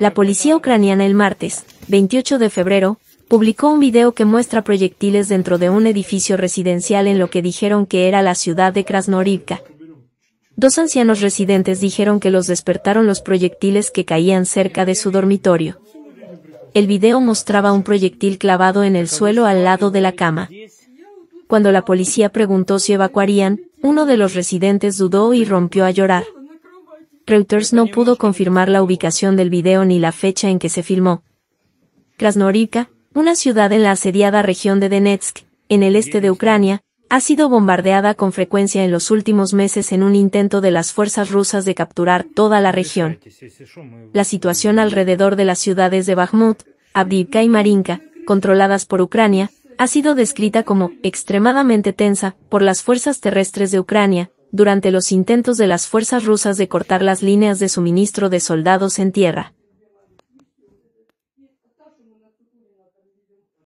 La policía ucraniana el martes, 28 de febrero, publicó un video que muestra proyectiles dentro de un edificio residencial en lo que dijeron que era la ciudad de Krasnorivka. Dos ancianos residentes dijeron que los despertaron los proyectiles que caían cerca de su dormitorio. El video mostraba un proyectil clavado en el suelo al lado de la cama. Cuando la policía preguntó si evacuarían, uno de los residentes dudó y rompió a llorar. Reuters no pudo confirmar la ubicación del video ni la fecha en que se filmó. Krasnorivka, una ciudad en la asediada región de Donetsk, en el este de Ucrania, ha sido bombardeada con frecuencia en los últimos meses en un intento de las fuerzas rusas de capturar toda la región. La situación alrededor de las ciudades de Bakhmut, Avdiivka y Marinka, controladas por Ucrania, ha sido descrita como extremadamente tensa por las fuerzas terrestres de Ucrania, durante los intentos de las fuerzas rusas de cortar las líneas de suministro de soldados en tierra.